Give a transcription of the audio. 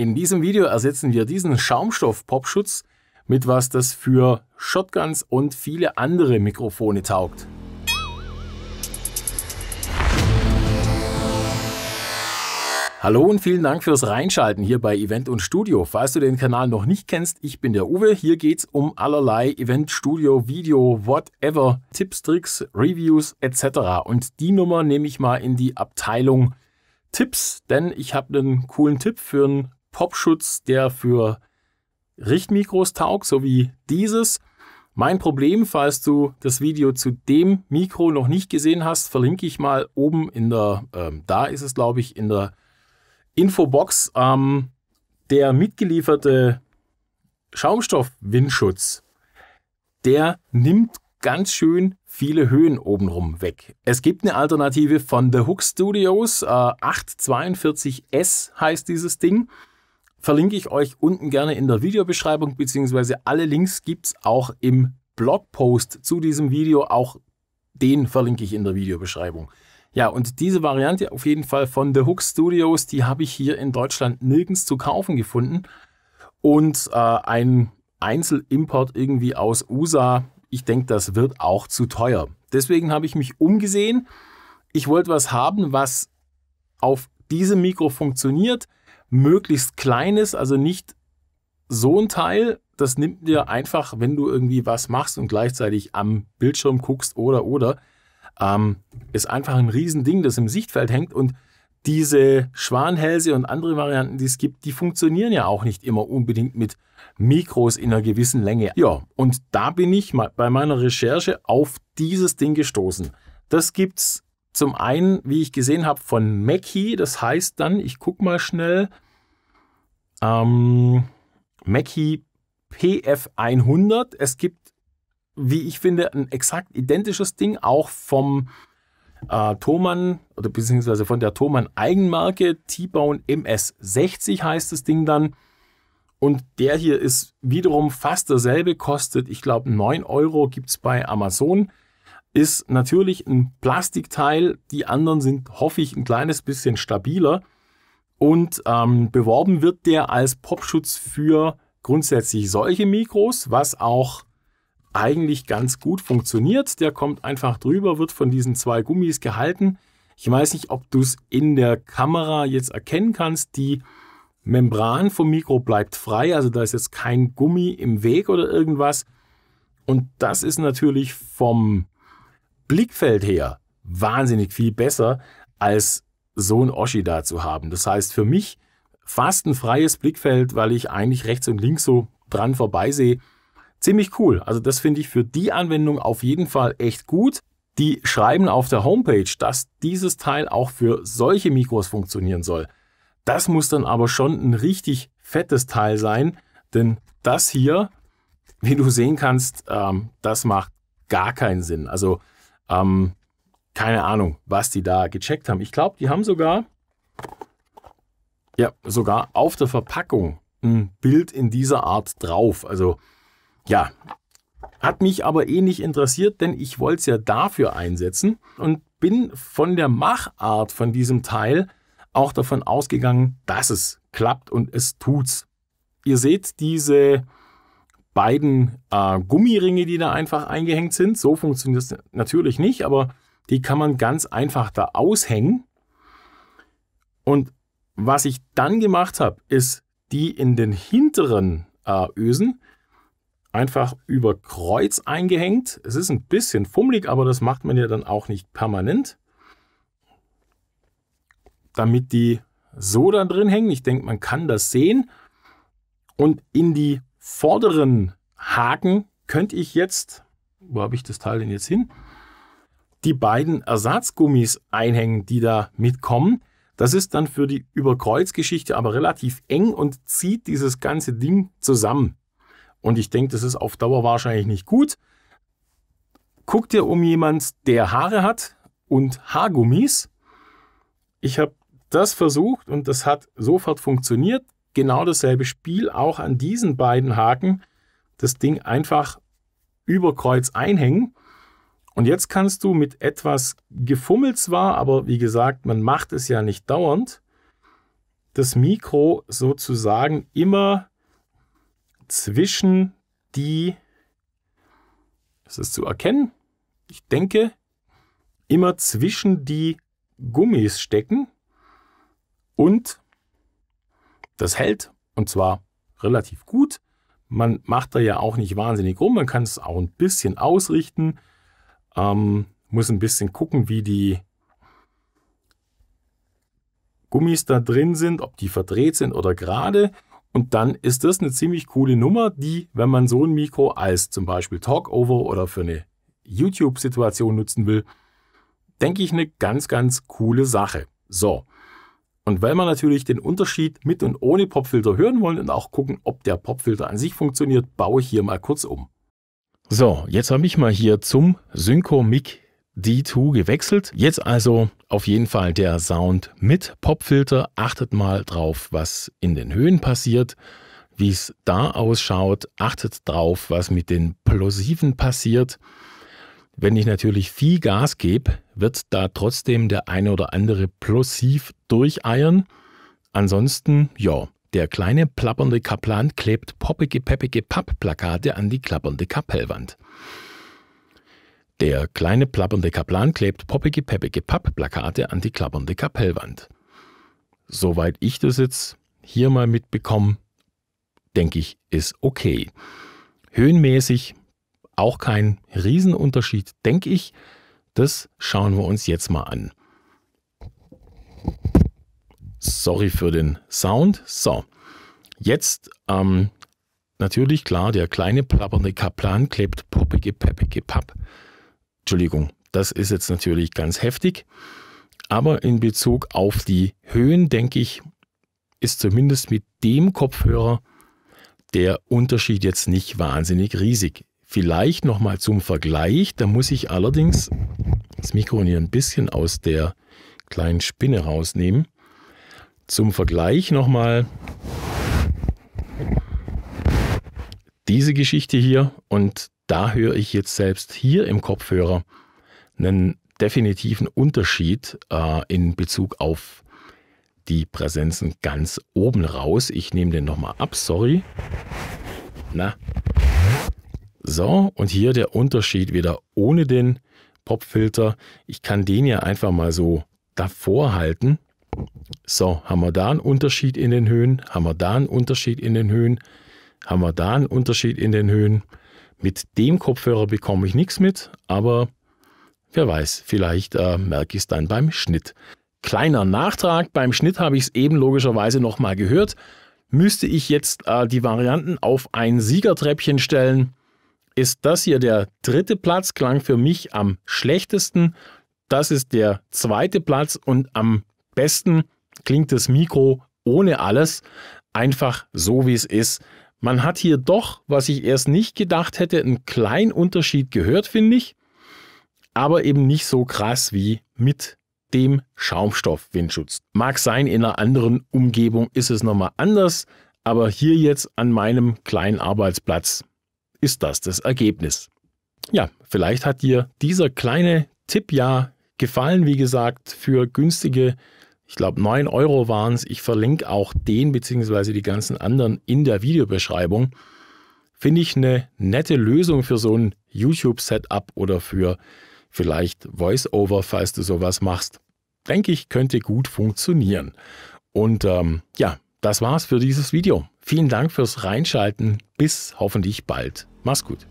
In diesem Video ersetzen wir diesen Schaumstoff-Popschutz mit was, das für Shotguns und viele andere Mikrofone taugt. Hallo und vielen Dank fürs Reinschalten hier bei Event und Studio. Falls du den Kanal noch nicht kennst, ich bin der Uwe. Hier geht's um allerlei Event, Studio, Video, whatever, Tipps, Tricks, Reviews etc. Und die Nummer nehme ich mal in die Abteilung Tipps, denn ich habe einen coolen Tipp für ein Popschutz, der für Richtmikros taugt, so wie dieses. Mein Problem, falls du das Video zu dem Mikro noch nicht gesehen hast, verlinke ich mal oben in der, ähm, da ist es glaube ich, in der Infobox. Ähm, der mitgelieferte Schaumstoff-Windschutz, der nimmt ganz schön viele Höhen obenrum weg. Es gibt eine Alternative von The Hook Studios, äh, 842S heißt dieses Ding verlinke ich euch unten gerne in der Videobeschreibung, beziehungsweise alle Links gibt es auch im Blogpost zu diesem Video. Auch den verlinke ich in der Videobeschreibung. Ja, und diese Variante auf jeden Fall von The Hook Studios, die habe ich hier in Deutschland nirgends zu kaufen gefunden. Und äh, ein Einzelimport irgendwie aus USA, ich denke, das wird auch zu teuer. Deswegen habe ich mich umgesehen. Ich wollte was haben, was auf diesem Mikro funktioniert möglichst kleines, also nicht so ein Teil, das nimmt dir einfach, wenn du irgendwie was machst und gleichzeitig am Bildschirm guckst oder oder, ähm, ist einfach ein Riesending, das im Sichtfeld hängt und diese Schwanhälse und andere Varianten, die es gibt, die funktionieren ja auch nicht immer unbedingt mit Mikros in einer gewissen Länge. Ja, und da bin ich bei meiner Recherche auf dieses Ding gestoßen. Das gibt es zum einen, wie ich gesehen habe, von Mackie. Das heißt dann, ich gucke mal schnell, ähm, Mackie PF100. Es gibt, wie ich finde, ein exakt identisches Ding, auch vom äh, Thomann oder beziehungsweise von der Thomann Eigenmarke T-Bone MS60 heißt das Ding dann. Und der hier ist wiederum fast derselbe, kostet, ich glaube, 9 Euro, gibt es bei Amazon ist natürlich ein Plastikteil. Die anderen sind, hoffe ich, ein kleines bisschen stabiler. Und ähm, beworben wird der als Popschutz für grundsätzlich solche Mikros, was auch eigentlich ganz gut funktioniert. Der kommt einfach drüber, wird von diesen zwei Gummis gehalten. Ich weiß nicht, ob du es in der Kamera jetzt erkennen kannst. Die Membran vom Mikro bleibt frei, also da ist jetzt kein Gummi im Weg oder irgendwas. Und das ist natürlich vom Blickfeld her wahnsinnig viel besser, als so ein Oschi da zu haben. Das heißt für mich fast ein freies Blickfeld, weil ich eigentlich rechts und links so dran vorbeisehe. Ziemlich cool. Also das finde ich für die Anwendung auf jeden Fall echt gut. Die schreiben auf der Homepage, dass dieses Teil auch für solche Mikros funktionieren soll. Das muss dann aber schon ein richtig fettes Teil sein, denn das hier, wie du sehen kannst, ähm, das macht gar keinen Sinn. Also ähm, keine Ahnung, was die da gecheckt haben. Ich glaube, die haben sogar, ja, sogar auf der Verpackung ein Bild in dieser Art drauf. Also ja, hat mich aber eh nicht interessiert, denn ich wollte es ja dafür einsetzen und bin von der Machart von diesem Teil auch davon ausgegangen, dass es klappt und es tut's. Ihr seht diese beiden äh, Gummiringe, die da einfach eingehängt sind. So funktioniert das natürlich nicht, aber die kann man ganz einfach da aushängen. Und was ich dann gemacht habe, ist die in den hinteren äh, Ösen einfach über Kreuz eingehängt. Es ist ein bisschen fummelig, aber das macht man ja dann auch nicht permanent, damit die so da drin hängen. Ich denke, man kann das sehen. Und in die vorderen Haken könnte ich jetzt, wo habe ich das Teil denn jetzt hin, die beiden Ersatzgummis einhängen, die da mitkommen. Das ist dann für die Überkreuzgeschichte aber relativ eng und zieht dieses ganze Ding zusammen. Und ich denke, das ist auf Dauer wahrscheinlich nicht gut. Guckt ihr um jemand, der Haare hat und Haargummis. Ich habe das versucht und das hat sofort funktioniert genau dasselbe Spiel auch an diesen beiden Haken das Ding einfach über Kreuz einhängen. Und jetzt kannst du mit etwas gefummelt zwar, aber wie gesagt, man macht es ja nicht dauernd, das Mikro sozusagen immer zwischen die, das ist zu erkennen, ich denke, immer zwischen die Gummis stecken und das hält und zwar relativ gut. Man macht da ja auch nicht wahnsinnig rum, man kann es auch ein bisschen ausrichten, ähm, muss ein bisschen gucken, wie die Gummis da drin sind, ob die verdreht sind oder gerade. Und dann ist das eine ziemlich coole Nummer, die, wenn man so ein Mikro als zum Beispiel Talkover oder für eine YouTube-Situation nutzen will, denke ich, eine ganz, ganz coole Sache. So, und weil wir natürlich den Unterschied mit und ohne Popfilter hören wollen und auch gucken, ob der Popfilter an sich funktioniert, baue ich hier mal kurz um. So, jetzt habe ich mal hier zum Synco Mic D2 gewechselt. Jetzt also auf jeden Fall der Sound mit Popfilter. Achtet mal drauf, was in den Höhen passiert, wie es da ausschaut. Achtet drauf, was mit den Plosiven passiert. Wenn ich natürlich viel Gas gebe, wird da trotzdem der eine oder andere plosiv durcheiern. Ansonsten, ja, der kleine plappernde Kaplan klebt poppige peppige Pappplakate an die klappernde Kapellwand. Der kleine plappernde Kaplan klebt poppige peppige Pappplakate an die klappernde Kapellwand. Soweit ich das jetzt hier mal mitbekomme, denke ich, ist okay. Höhenmäßig auch kein Riesenunterschied, denke ich. Das schauen wir uns jetzt mal an. Sorry für den Sound. So, jetzt ähm, natürlich klar, der kleine plappernde Kaplan klebt poppige, peppige Papp. Entschuldigung, das ist jetzt natürlich ganz heftig. Aber in Bezug auf die Höhen, denke ich, ist zumindest mit dem Kopfhörer der Unterschied jetzt nicht wahnsinnig riesig. Vielleicht nochmal zum Vergleich, da muss ich allerdings das Mikro hier ein bisschen aus der kleinen Spinne rausnehmen. Zum Vergleich nochmal diese Geschichte hier und da höre ich jetzt selbst hier im Kopfhörer einen definitiven Unterschied äh, in Bezug auf die Präsenzen ganz oben raus. Ich nehme den nochmal ab, sorry. Na, so, und hier der Unterschied wieder ohne den Popfilter. Ich kann den ja einfach mal so davor halten. So, haben wir da einen Unterschied in den Höhen, haben wir da einen Unterschied in den Höhen, haben wir da einen Unterschied in den Höhen. Mit dem Kopfhörer bekomme ich nichts mit, aber wer weiß, vielleicht äh, merke ich es dann beim Schnitt. Kleiner Nachtrag, beim Schnitt habe ich es eben logischerweise nochmal gehört. Müsste ich jetzt äh, die Varianten auf ein Siegertreppchen stellen, ist das hier der dritte Platz, klang für mich am schlechtesten. Das ist der zweite Platz und am besten klingt das Mikro ohne alles, einfach so wie es ist. Man hat hier doch, was ich erst nicht gedacht hätte, einen kleinen Unterschied gehört, finde ich, aber eben nicht so krass wie mit dem Schaumstoff-Windschutz. Mag sein, in einer anderen Umgebung ist es nochmal anders, aber hier jetzt an meinem kleinen Arbeitsplatz ist das das Ergebnis. Ja, vielleicht hat dir dieser kleine Tipp ja gefallen, wie gesagt, für günstige, ich glaube 9 Euro waren es. Ich verlinke auch den bzw. die ganzen anderen in der Videobeschreibung. Finde ich eine nette Lösung für so ein YouTube-Setup oder für vielleicht Voice-Over, falls du sowas machst. Denke ich, könnte gut funktionieren. Und ähm, ja, das war's für dieses Video. Vielen Dank fürs Reinschalten. Bis hoffentlich bald. Mach's gut.